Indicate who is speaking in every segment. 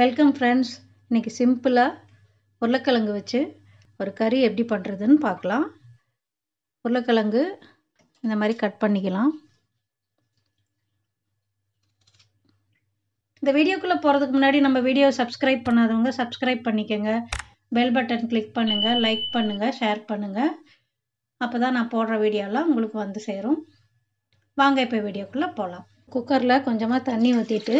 Speaker 1: welcome friends இன்றைக்கி சிம்பிளாக உருளைக்கிழங்கு வச்சு ஒரு கறி எப்படி பண்ணுறதுன்னு பார்க்கலாம் உருளைக்கிழங்கு இந்த மாதிரி கட் பண்ணிக்கலாம் இந்த வீடியோக்குள்ளே போகிறதுக்கு முன்னாடி நம்ம வீடியோ சப்ஸ்கிரைப் பண்ணாதவங்க சப்ஸ்கிரைப் பண்ணிக்கோங்க பெல் பட்டன் கிளிக் பண்ணுங்கள் லைக் பண்ணுங்கள் ஷேர் பண்ணுங்கள் அப்போ தான் நான் போடுற வீடியோலாம் உங்களுக்கு வந்து சேரும் வாங்க இப்போ வீடியோக்குள்ளே போகலாம் குக்கரில் கொஞ்சமாக தண்ணி ஊற்றிட்டு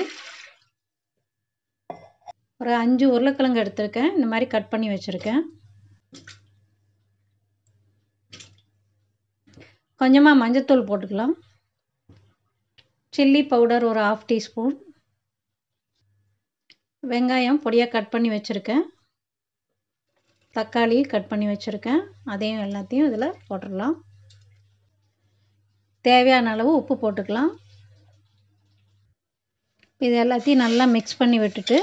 Speaker 1: ஒரு அஞ்சு உருளைக்கிழங்கு எடுத்திருக்கேன் இந்த மாதிரி கட் பண்ணி வச்சுருக்கேன் கொஞ்சமாக மஞ்சத்தூள் போட்டுக்கலாம் சில்லி பவுடர் ஒரு ஆஃப் டீஸ்பூன் வெங்காயம் பொடியாக கட் பண்ணி வச்சுருக்கேன் தக்காளி கட் பண்ணி வச்சுருக்கேன் அதையும் எல்லாத்தையும் இதில் போட்டுடலாம் தேவையான அளவு உப்பு போட்டுக்கலாம் இது எல்லாத்தையும் நல்லா மிக்ஸ் பண்ணி விட்டுட்டு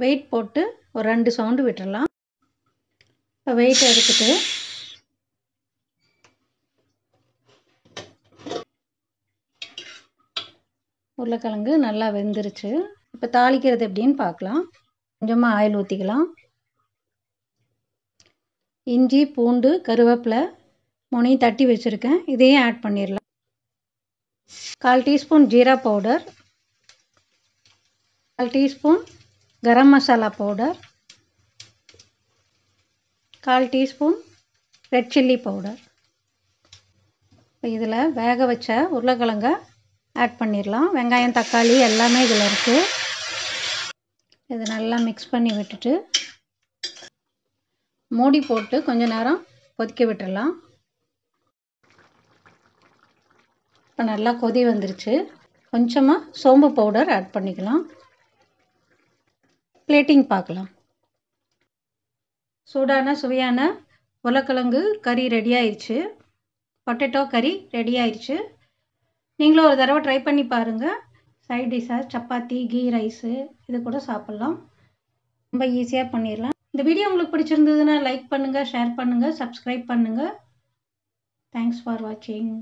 Speaker 1: வெயிட் போட்டு ஒரு ரெண்டு சவுண்டு விட்டுடலாம் இப்போ வெயிட் எடுத்துட்டு உருளைக்கிழங்கு நல்லா வெந்துருச்சு இப்போ தாளிக்கிறது எப்படின்னு பார்க்கலாம் கொஞ்சமாக ஆயில் ஊற்றிக்கலாம் இஞ்சி பூண்டு கருவேப்பிலை மூணையும் தட்டி வச்சுருக்கேன் இதையும் ஆட் பண்ணிடலாம் கால் டீஸ்பூன் ஜீரா பவுடர் கால் டீஸ்பூன் கரம் மசாலா பவுடர் கால் டீஸ்பூன் ரெட் சில்லி பவுடர் இப்போ இதில் வேக வச்ச உருளைக்கிழங்க ஆட் பண்ணிடலாம் வெங்காயம் தக்காளி எல்லாமே இதில் இருக்குது இது நல்லா மிக்ஸ் பண்ணி விட்டுட்டு மூடி போட்டு கொஞ்ச நேரம் கொதிக்க விட்டுடலாம் இப்போ நல்லா கொதி வந்துருச்சு கொஞ்சமாக சோம்பு பவுடர் ஆட் பண்ணிக்கலாம் பிளேட்டிங் பார்க்கலாம் சூடான சுவையான உருளைக்கிழங்கு கறி ரெடி ஆயிடுச்சு பொட்டேட்டோ கறி ரெடி ஆயிடுச்சு நீங்களும் ஒரு தடவை ட்ரை பண்ணி பாருங்கள் சைட் டிஷ்ஷாக சப்பாத்தி கீ ரைஸு இது கூட சாப்பிட்லாம் ரொம்ப ஈஸியாக பண்ணிடலாம் இந்த வீடியோ உங்களுக்கு பிடிச்சிருந்ததுன்னா லைக் பண்ணுங்கள் ஷேர் பண்ணுங்கள் சப்ஸ்கிரைப் பண்ணுங்கள் தேங்க்ஸ் ஃபார் வாட்சிங்